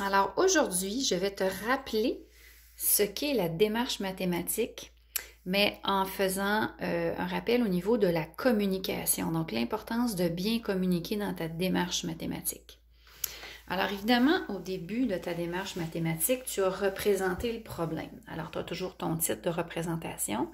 Alors aujourd'hui, je vais te rappeler ce qu'est la démarche mathématique, mais en faisant euh, un rappel au niveau de la communication, donc l'importance de bien communiquer dans ta démarche mathématique. Alors évidemment, au début de ta démarche mathématique, tu as représenté le problème. Alors tu as toujours ton titre de représentation.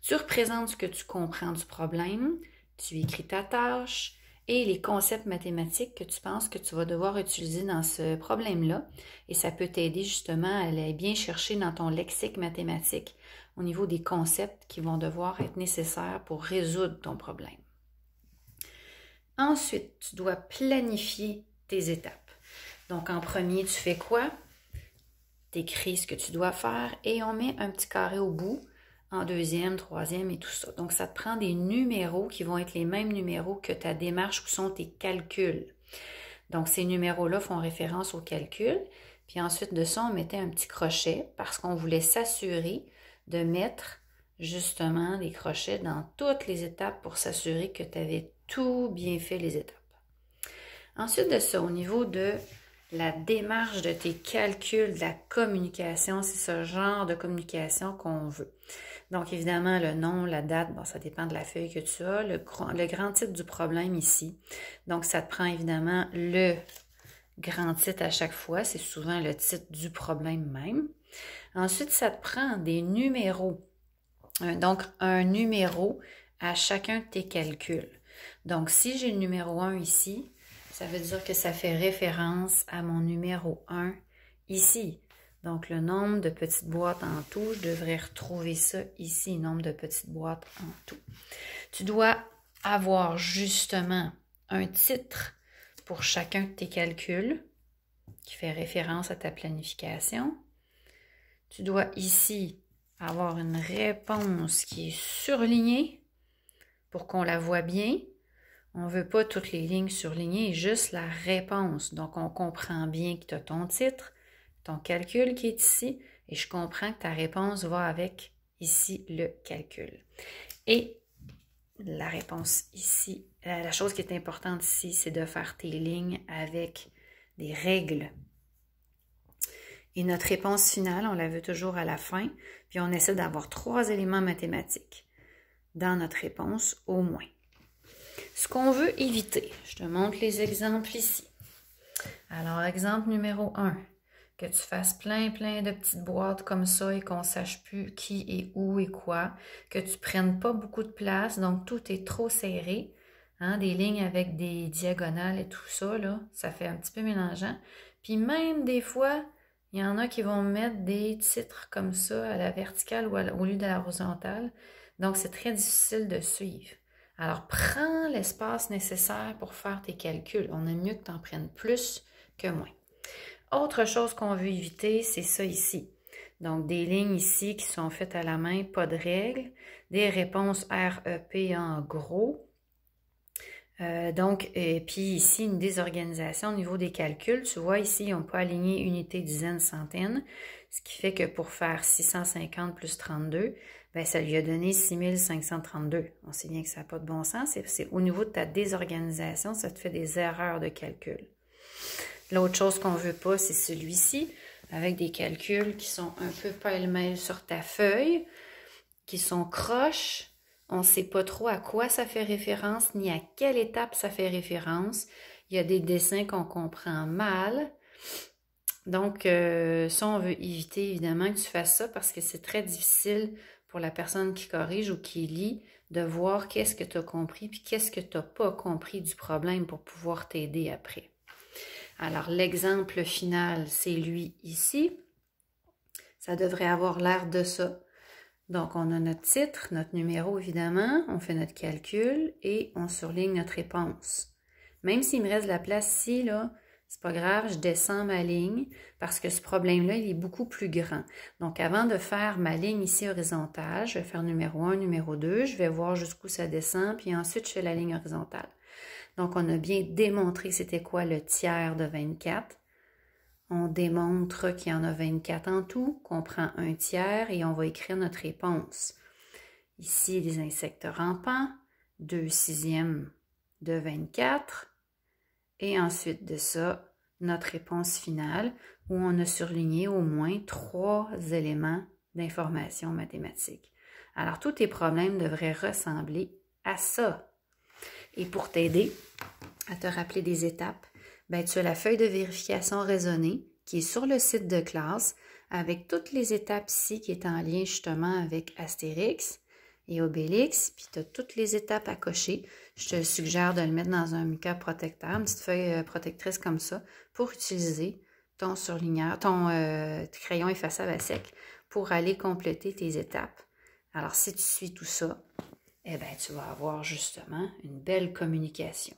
Tu représentes ce que tu comprends du problème, tu écris ta tâche, et les concepts mathématiques que tu penses que tu vas devoir utiliser dans ce problème-là. Et ça peut t'aider justement à aller bien chercher dans ton lexique mathématique au niveau des concepts qui vont devoir être nécessaires pour résoudre ton problème. Ensuite, tu dois planifier tes étapes. Donc en premier, tu fais quoi? Tu écris ce que tu dois faire et on met un petit carré au bout en deuxième, troisième et tout ça. Donc, ça te prend des numéros qui vont être les mêmes numéros que ta démarche ou sont tes calculs. Donc, ces numéros-là font référence aux calculs. Puis ensuite de ça, on mettait un petit crochet parce qu'on voulait s'assurer de mettre justement des crochets dans toutes les étapes pour s'assurer que tu avais tout bien fait les étapes. Ensuite de ça, au niveau de la démarche de tes calculs, de la communication, c'est ce genre de communication qu'on veut. Donc, évidemment, le nom, la date, bon, ça dépend de la feuille que tu as, le, le grand titre du problème ici. Donc, ça te prend évidemment le grand titre à chaque fois, c'est souvent le titre du problème même. Ensuite, ça te prend des numéros. Donc, un numéro à chacun de tes calculs. Donc, si j'ai le numéro 1 ici, ça veut dire que ça fait référence à mon numéro 1 ici. Donc, le nombre de petites boîtes en tout, je devrais retrouver ça ici, nombre de petites boîtes en tout. Tu dois avoir justement un titre pour chacun de tes calculs qui fait référence à ta planification. Tu dois ici avoir une réponse qui est surlignée pour qu'on la voit bien. On ne veut pas toutes les lignes surlignées, juste la réponse. Donc, on comprend bien que tu as ton titre, ton calcul qui est ici, et je comprends que ta réponse va avec ici le calcul. Et la réponse ici, la chose qui est importante ici, c'est de faire tes lignes avec des règles. Et notre réponse finale, on la veut toujours à la fin, puis on essaie d'avoir trois éléments mathématiques dans notre réponse au moins qu'on veut éviter. Je te montre les exemples ici. Alors, exemple numéro 1. Que tu fasses plein, plein de petites boîtes comme ça et qu'on sache plus qui et où et quoi. Que tu prennes pas beaucoup de place, donc tout est trop serré. Hein, des lignes avec des diagonales et tout ça, là, ça fait un petit peu mélangeant. Puis même des fois, il y en a qui vont mettre des titres comme ça à la verticale ou au lieu de la horizontale. Donc, c'est très difficile de suivre. Alors, prends l'espace nécessaire pour faire tes calculs. On aime mieux que tu en prennes plus que moins. Autre chose qu'on veut éviter, c'est ça ici. Donc, des lignes ici qui sont faites à la main, pas de règles. Des réponses REP en gros. Euh, donc, et euh, puis ici, une désorganisation au niveau des calculs. Tu vois, ici, ils n'ont pas aligné unité, dizaine, centaine, ce qui fait que pour faire 650 plus 32, ben, ça lui a donné 6532. On sait bien que ça n'a pas de bon sens. C'est au niveau de ta désorganisation, ça te fait des erreurs de calcul. L'autre chose qu'on ne veut pas, c'est celui-ci, avec des calculs qui sont un peu pêle-mêle sur ta feuille, qui sont croches, on ne sait pas trop à quoi ça fait référence ni à quelle étape ça fait référence. Il y a des dessins qu'on comprend mal. Donc, euh, ça, on veut éviter évidemment que tu fasses ça parce que c'est très difficile pour la personne qui corrige ou qui lit de voir qu'est-ce que tu as compris puis qu'est-ce que tu n'as pas compris du problème pour pouvoir t'aider après. Alors, l'exemple final, c'est lui ici. Ça devrait avoir l'air de ça. Donc, on a notre titre, notre numéro, évidemment. On fait notre calcul et on surligne notre réponse. Même s'il me reste de la place ici, là, c'est pas grave, je descends ma ligne parce que ce problème-là, il est beaucoup plus grand. Donc, avant de faire ma ligne ici horizontale, je vais faire numéro 1, numéro 2, je vais voir jusqu'où ça descend, puis ensuite, je fais la ligne horizontale. Donc, on a bien démontré c'était quoi le tiers de 24. On démontre qu'il y en a 24 en tout, qu'on prend un tiers et on va écrire notre réponse. Ici, les insectes rampants, 2 sixièmes de 24. Et ensuite de ça, notre réponse finale où on a surligné au moins trois éléments d'information mathématique. Alors, tous tes problèmes devraient ressembler à ça. Et pour t'aider à te rappeler des étapes, ben, tu as la feuille de vérification raisonnée qui est sur le site de classe avec toutes les étapes ici qui est en lien justement avec Astérix et Obélix, puis tu as toutes les étapes à cocher. Je te suggère de le mettre dans un mica protecteur, une petite feuille euh, protectrice comme ça, pour utiliser ton surligneur, ton euh, crayon effaçable à sec pour aller compléter tes étapes. Alors, si tu suis tout ça, eh ben tu vas avoir justement une belle communication.